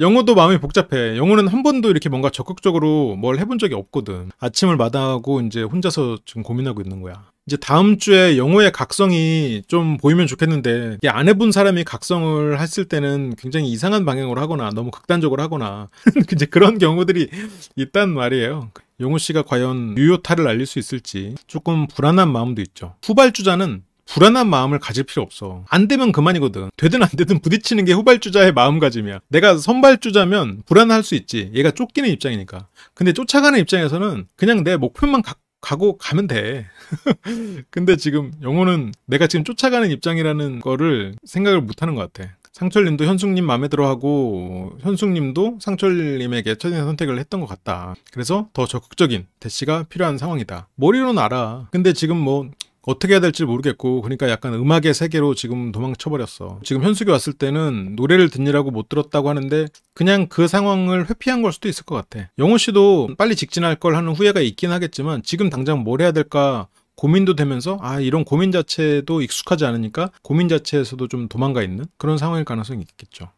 영어도 마음이 복잡해. 영어는 한 번도 이렇게 뭔가 적극적으로 뭘 해본 적이 없거든. 아침을 마다하고 이제 혼자서 지금 고민하고 있는 거야. 이제 다음 주에 영어의 각성이 좀 보이면 좋겠는데 이게 안 해본 사람이 각성을 했을 때는 굉장히 이상한 방향으로 하거나 너무 극단적으로 하거나 이제 그런 경우들이 있단 말이에요. 영호 씨가 과연 유효타를 알릴 수 있을지 조금 불안한 마음도 있죠. 후발주자는 불안한 마음을 가질 필요 없어. 안 되면 그만이거든. 되든 안 되든 부딪히는 게 후발주자의 마음가짐이야. 내가 선발주자면 불안할 수 있지. 얘가 쫓기는 입장이니까. 근데 쫓아가는 입장에서는 그냥 내 목표만 가, 가고 가면 돼. 근데 지금 영호는 내가 지금 쫓아가는 입장이라는 거를 생각을 못 하는 것 같아. 상철님도 현숙님 마음에 들어하고 현숙님도 상철님에게 첫인 선택을 했던 것 같다. 그래서 더 적극적인 대시가 필요한 상황이다. 머리로는 알아. 근데 지금 뭐 어떻게 해야 될지 모르겠고 그러니까 약간 음악의 세계로 지금 도망쳐버렸어 지금 현숙이 왔을 때는 노래를 듣느라고 못 들었다고 하는데 그냥 그 상황을 회피한 걸 수도 있을 것 같아 영호 씨도 빨리 직진할 걸 하는 후회가 있긴 하겠지만 지금 당장 뭘 해야 될까 고민도 되면서 아 이런 고민 자체도 익숙하지 않으니까 고민 자체에서도 좀 도망가 있는 그런 상황일 가능성이 있겠죠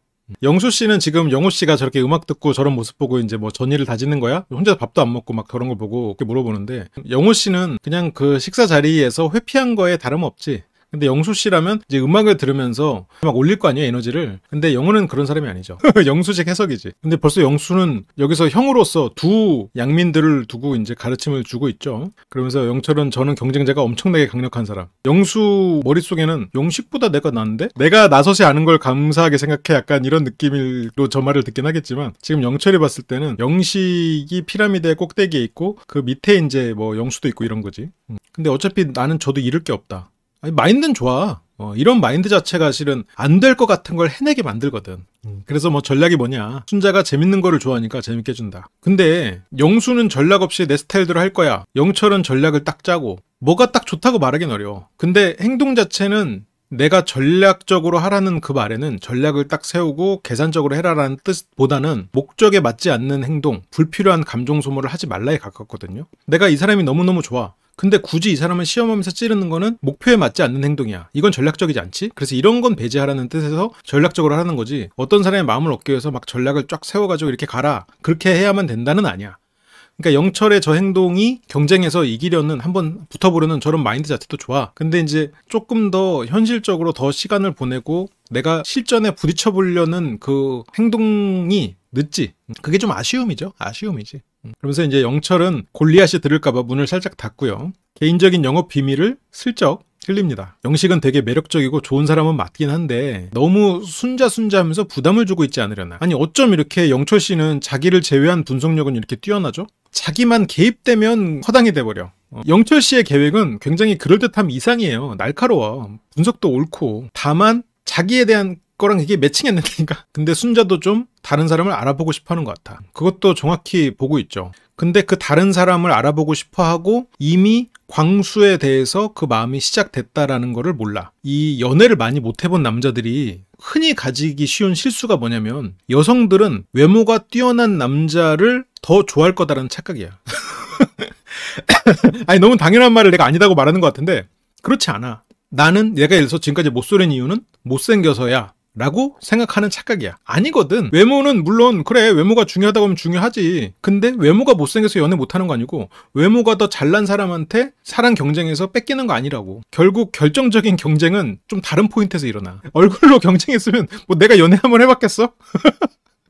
영수 씨는 지금 영호 씨가 저렇게 음악 듣고 저런 모습 보고 이제 뭐전일을 다지는 거야? 혼자 밥도 안 먹고 막 그런 걸 보고 이렇게 물어보는데 영호 씨는 그냥 그 식사 자리에서 회피한 거에 다름없지. 근데 영수 씨라면 이제 음악을 들으면서 막 올릴 거 아니에요 에너지를. 근데 영우는 그런 사람이 아니죠. 영수식 해석이지. 근데 벌써 영수는 여기서 형으로서 두 양민들을 두고 이제 가르침을 주고 있죠. 그러면서 영철은 저는 경쟁자가 엄청나게 강력한 사람. 영수 머릿속에는 용식보다 내가 낫는데 내가 나서지 않은 걸 감사하게 생각해 약간 이런 느낌으로 저 말을 듣긴 하겠지만 지금 영철이 봤을 때는 영식이 피라미드의 꼭대기에 있고 그 밑에 이제 뭐 영수도 있고 이런 거지. 음. 근데 어차피 나는 저도 잃을 게 없다. 아니, 마인드는 좋아. 어, 이런 마인드 자체가 실은 안 될 것 같은 걸 해내게 만들거든. 음, 그래서 뭐 전략이 뭐냐. 순자가 재밌는 거를 좋아하니까 재밌게 해준다. 근데 영수는 전략 없이 내 스타일대로 할 거야. 영철은 전략을 딱 짜고 뭐가 딱 좋다고 말하긴 어려워. 근데 행동 자체는 내가 전략적으로 하라는 그 말에는 전략을 딱 세우고 계산적으로 해라라는 뜻보다는 목적에 맞지 않는 행동, 불필요한 감정 소모를 하지 말라에 가깝거든요. 내가 이 사람이 너무너무 좋아. 근데 굳이 이 사람을 시험하면서 찌르는 거는 목표에 맞지 않는 행동이야. 이건 전략적이지 않지? 그래서 이런 건 배제하라는 뜻에서 전략적으로 하는 거지. 어떤 사람의 마음을 얻기 위해서 막 전략을 쫙 세워가지고 이렇게 가라. 그렇게 해야만 된다는 아니야. 그러니까 영철의 저 행동이 경쟁에서 이기려는 한번 붙어보려는 저런 마인드 자체도 좋아. 근데 이제 조금 더 현실적으로 더 시간을 보내고 내가 실전에 부딪혀 보려는 그 행동이 늦지. 그게 좀 아쉬움이죠. 아쉬움이지. 음. 그러면서 이제 영철은 골리앗이 들을까봐 문을 살짝 닫고요. 개인적인 영업 비밀을 슬쩍 흘립니다 영식은 되게 매력적이고 좋은 사람은 맞긴 한데 너무 순자순자하면서 부담을 주고 있지 않으려나. 아니 어쩜 이렇게 영철 씨는 자기를 제외한 분석력은 이렇게 뛰어나죠? 자기만 개입되면 허당이 돼버려. 어, 영철 씨의 계획은 굉장히 그럴듯함 이상이에요. 날카로워. 분석도 옳고. 다만 자기에 대한 거랑 이게 매칭했는 된다니까. 근데 순자도 좀 다른 사람을 알아보고 싶어 하는 것 같아. 그것도 정확히 보고 있죠. 근데 그 다른 사람을 알아보고 싶어 하고 이미 광수에 대해서 그 마음이 시작됐다라는 거를 몰라. 이 연애를 많이 못 해본 남자들이 흔히 가지기 쉬운 실수가 뭐냐면 여성들은 외모가 뛰어난 남자를 더 좋아할 거다라는 착각이야. 아니 너무 당연한 말을 내가 아니다고 말하는 것 같은데 그렇지 않아. 나는 내가 예를 들어서 지금까지 못 쏘는 이유는 못생겨서야 라고 생각하는 착각이야. 아니거든. 외모는 물론 그래 외모가 중요하다고 하면 중요하지. 근데 외모가 못생겨서 연애 못하는 거 아니고 외모가 더 잘난 사람한테 사랑 경쟁에서 뺏기는 거 아니라고. 결국 결정적인 경쟁은 좀 다른 포인트에서 일어나. 얼굴로 경쟁했으면 뭐 내가 연애 한번 해봤겠어?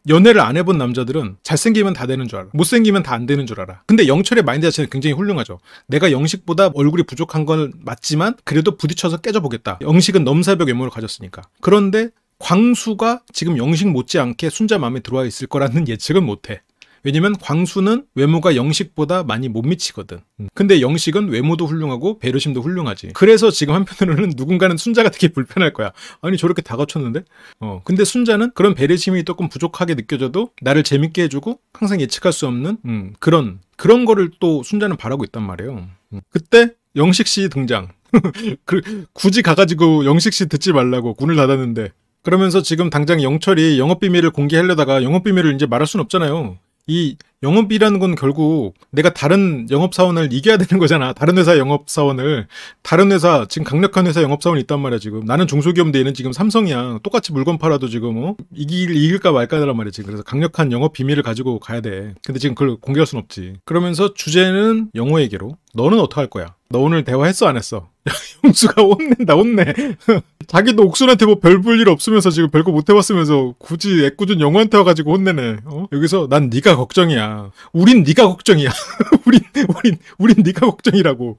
연애를 안 해본 남자들은 잘생기면 다 되는 줄 알아. 못생기면 다 안 되는 줄 알아. 근데 영철의 마인드 자체는 굉장히 훌륭하죠. 내가 영식보다 얼굴이 부족한 건 맞지만 그래도 부딪혀서 깨져보겠다. 영식은 넘사벽 외모를 가졌으니까. 그런데 광수가 지금 영식 못지않게 순자 마음에 들어와 있을 거라는 예측은 못해. 왜냐면 광수는 외모가 영식보다 많이 못 미치거든. 음. 근데 영식은 외모도 훌륭하고 배려심도 훌륭하지. 그래서 지금 한편으로는 누군가는 순자가 되게 불편할 거야. 아니 저렇게 다거쳤는데 어. 근데 순자는 그런 배려심이 조금 부족하게 느껴져도 나를 재밌게 해주고 항상 예측할 수 없는 음, 그런 그런 거를 또 순자는 바라고 있단 말이에요. 음. 그때 영식 씨 등장. 그, 굳이 가가지고 영식 씨 듣지 말라고 군을 닫았는데 그러면서 지금 당장 영철이 영업 비밀을 공개하려다가 영업 비밀을 이제 말할 순 없잖아요. 이 영업이라는 건 결국 내가 다른 영업사원을 이겨야 되는 거잖아. 다른 회사 영업사원을. 다른 회사, 지금 강력한 회사 영업사원이 있단 말이야, 지금. 나는 중소기업 인데얘는 지금 삼성이야. 똑같이 물건 팔아도 지금, 어? 이길, 이길까 말까란 말이지. 그래서 강력한 영업 비밀을 가지고 가야 돼. 근데 지금 그걸 공개할 순 없지. 그러면서 주제는 영어얘기로 너는 어떡할 거야? 너 오늘 대화했어, 안 했어? 영수가 혼낸다 혼내 자기도 옥순한테 뭐 별 볼 일 없으면서 지금 별거 못 해봤으면서 굳이 애꿎은 영호한테 와가지고 혼내네 어? 여기서 난 네가 걱정이야 우린 네가 걱정이야 우린 우린 우린 네가 걱정이라고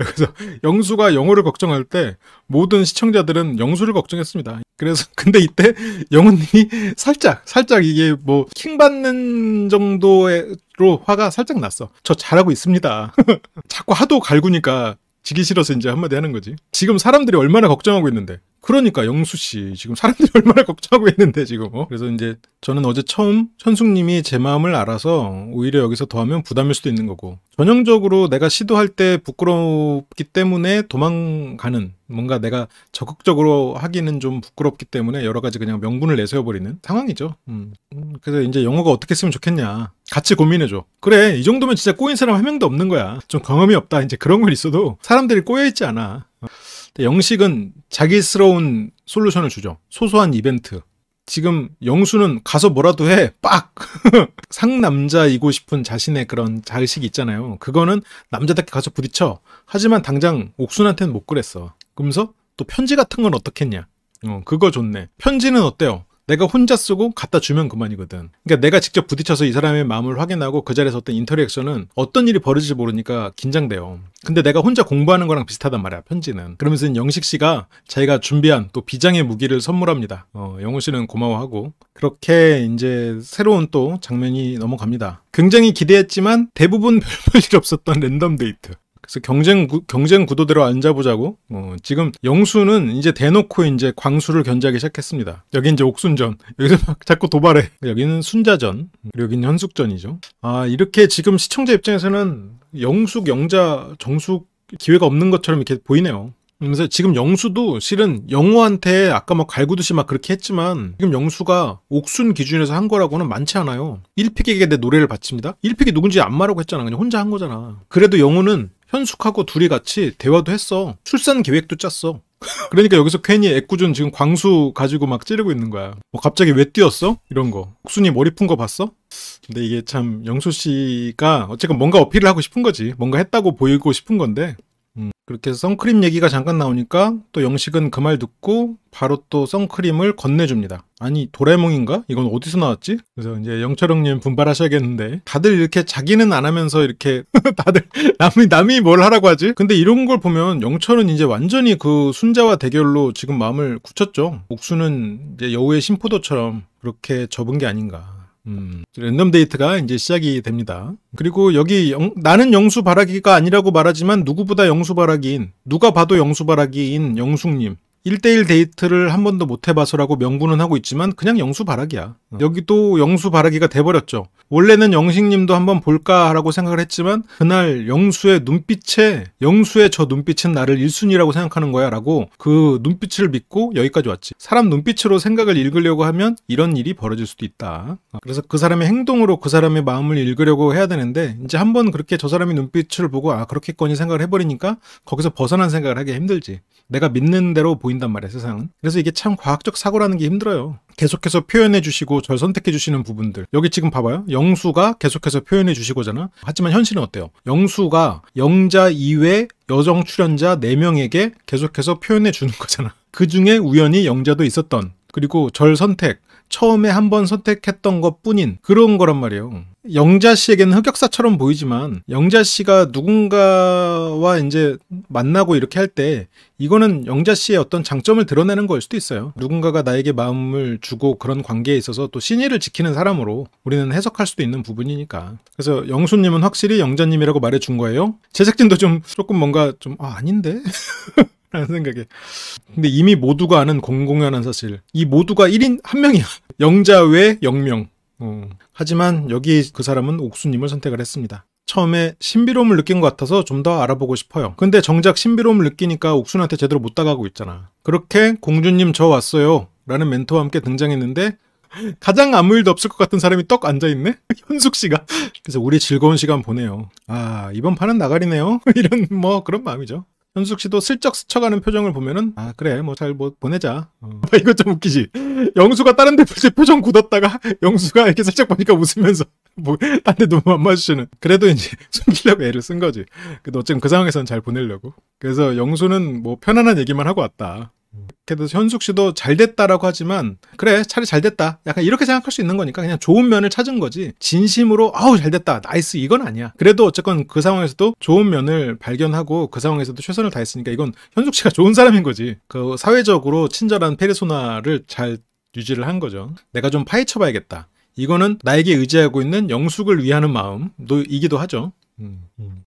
여기서 영수가 영호를 걱정할 때 모든 시청자들은 영수를 걱정했습니다 그래서 근데 이때 영호님이 살짝 살짝 이게 뭐 킹받는 정도의 로 화가 살짝 났어. 저 잘하고 있습니다. 자꾸 하도 갈구니까 지기 싫어서 이제 한마디 하는 거지. 지금 사람들이 얼마나 걱정하고 있는데. 그러니까 영수 씨 지금 사람들이 얼마나 걱정하고 있는데 지금 어? 그래서 이제 저는 어제 처음 현숙님이 제 마음을 알아서 오히려 여기서 더하면 부담일 수도 있는 거고 전형적으로 내가 시도할 때 부끄럽기 때문에 도망가는 뭔가 내가 적극적으로 하기는 좀 부끄럽기 때문에 여러 가지 그냥 명분을 내세워버리는 상황이죠. 음. 그래서 이제 영어가 어떻게 했으면 좋겠냐. 같이 고민해줘. 그래, 이 정도면 진짜 꼬인 사람 한 명도 없는 거야. 좀 경험이 없다. 이제 그런 건 있어도 사람들이 꼬여있지 않아. 영식은 자기스러운 솔루션을 주죠. 소소한 이벤트. 지금 영수는 가서 뭐라도 해. 빡! 상남자이고 싶은 자신의 그런 자의식 이 있잖아요. 그거는 남자답게 가서 부딪혀. 하지만 당장 옥순한테는 못 그랬어. 그러면서 또 편지 같은 건 어떻겠냐. 어, 그거 좋네. 편지는 어때요? 내가 혼자 쓰고 갖다 주면 그만이거든. 그러니까 내가 직접 부딪혀서 이 사람의 마음을 확인하고 그 자리에서 어떤 인터랙션은 어떤 일이 벌어질지 모르니까 긴장돼요. 근데 내가 혼자 공부하는 거랑 비슷하단 말이야, 편지는. 그러면서 영식 씨가 자기가 준비한 또 비장의 무기를 선물합니다. 어, 영호 씨는 고마워하고. 그렇게 이제 새로운 또 장면이 넘어갑니다. 굉장히 기대했지만 대부분 별볼일 없었던 랜덤 데이트. 그래서 경쟁 구, 경쟁 구도대로 앉아보자고. 어, 지금 영수는 이제 대놓고 이제 광수를 견제하기 시작했습니다. 여기 이제 옥순전. 여기서 막 자꾸 도발해. 여기는 순자전. 그리고 여기는 현숙전이죠. 아 이렇게 지금 시청자 입장에서는 영숙, 영자, 정숙 기회가 없는 것처럼 이렇게 보이네요. 그래서 지금 영수도 실은 영호한테 아까 막 갈구듯이 막 그렇게 했지만 지금 영수가 옥순 기준에서 한 거라고는 많지 않아요. 1픽에게 내 노래를 바칩니다. 1픽이 누군지 안 말하고 했잖아. 그냥 혼자 한 거잖아. 그래도 영호는 현숙하고 둘이 같이 대화도 했어. 출산 계획도 짰어. 그러니까 여기서 괜히 애꿎은 지금 광수 가지고 막 찌르고 있는 거야. 뭐 갑자기 왜 뛰었어? 이런 거. 옥순이 머리 푼 거 봤어? 근데 이게 참 영수 씨가 어쨌건 뭔가 어필을 하고 싶은 거지. 뭔가 했다고 보이고 싶은 건데 음, 그렇게 해서 선크림 얘기가 잠깐 나오니까 또 영식은 그 말 듣고 바로 또 선크림을 건네줍니다. 아니 도라몽인가 이건 어디서 나왔지? 그래서 이제 영철형님 분발하셔야겠는데 다들 이렇게 자기는 안 하면서 이렇게 다들 남이 남이 뭘 하라고 하지? 근데 이런 걸 보면 영철은 이제 완전히 그 순자와 대결로 지금 마음을 굳혔죠. 옥수는 이제 여우의 심포도처럼 그렇게 접은 게 아닌가. 음, 랜덤 데이트가 이제 시작이 됩니다. 그리고 여기 영, 나는 영수 바라기가 아니라고 말하지만 누구보다 영수 바라기인 누가 봐도 영수 바라기인 영숙님 1대1 데이트를 한 번도 못 해봐서라고 명분은 하고 있지만 그냥 영수 바라기야. 어. 여기도 영수 바라기가 돼버렸죠. 원래는 영식님도 한번 볼까라고 생각을 했지만 그날 영수의 눈빛에 영수의 저 눈빛은 나를 1순위라고 생각하는 거야 라고 그 눈빛을 믿고 여기까지 왔지. 사람 눈빛으로 생각을 읽으려고 하면 이런 일이 벌어질 수도 있다. 어, 그래서 그 사람의 행동으로 그 사람의 마음을 읽으려고 해야 되는데 이제 한 번 그렇게 저 사람의 눈빛을 보고 아그렇게거니 생각을 해버리니까 거기서 벗어난 생각을 하기 힘들지. 내가 믿는 대로 보인 보인단 말이에 세상은 그래서 이게 참 과학적 사고라는 게 힘들어요 계속해서 표현해 주시고 절 선택해 주시는 부분들 여기 지금 봐봐요 영수가 계속해서 표현해 주시고잖아 하지만 현실은 어때요 영수가 영자 이외 여정 출연자 4명에게 계속해서 표현해 주는 거잖아 그 중에 우연히 영자도 있었던 그리고 절 선택 처음에 한 번 선택했던 것 뿐인 그런 거란 말이에요. 영자 씨에게는 흑역사처럼 보이지만 영자 씨가 누군가와 이제 만나고 이렇게 할 때 이거는 영자 씨의 어떤 장점을 드러내는 걸 수도 있어요. 누군가가 나에게 마음을 주고 그런 관계에 있어서 또 신의를 지키는 사람으로 우리는 해석할 수도 있는 부분이니까. 그래서 영수님은 확실히 영자님이라고 말해준 거예요. 제작진도 좀 조금 뭔가 좀 아, 아닌데 라는 생각에. 근데 이미 모두가 아는 공공연한 사실. 이 모두가 1인 한 명이야. 영자 외 영명. 어. 하지만 여기 그 사람은 옥수님을 선택을 했습니다. 처음에 신비로움을 느낀 것 같아서 좀 더 알아보고 싶어요. 근데 정작 신비로움을 느끼니까 옥순한테 제대로 못 다가고 있잖아. 그렇게 공주님 저 왔어요. 라는 멘토와 함께 등장했는데 가장 아무 일도 없을 것 같은 사람이 떡 앉아있네? 현숙 씨가. 그래서 우리 즐거운 시간 보내요. 아, 이번 판은 나가리네요. 이런 뭐 그런 마음이죠. 현숙 씨도 슬쩍 스쳐가는 표정을 보면은 아 그래 뭐 잘뭐 뭐 보내자 어. 이거 좀 웃기지 영수가 다른 데 표정 굳었다가 영수가 이렇게 살짝 보니까 웃으면서 뭐딴데 너무 안 마주치는 그래도 이제 숨기려고 애를 쓴 거지 그래도 어쨌든 그 상황에서는 잘 보내려고 그래서 영수는 뭐 편안한 얘기만 하고 왔다 그래도 현숙 씨도 잘 됐다라고 하지만 그래 차라리 잘 됐다 약간 이렇게 생각할 수 있는 거니까 그냥 좋은 면을 찾은 거지 진심으로 아우 잘 됐다 나이스 이건 아니야 그래도 어쨌건 그 상황에서도 좋은 면을 발견하고 그 상황에서도 최선을 다했으니까 이건 현숙 씨가 좋은 사람인 거지 그 사회적으로 친절한 페르소나를 잘 유지를 한 거죠 내가 좀 파헤쳐 봐야겠다 이거는 나에게 의지하고 있는 영숙을 위하는 마음도 이기도 하죠 음, 음.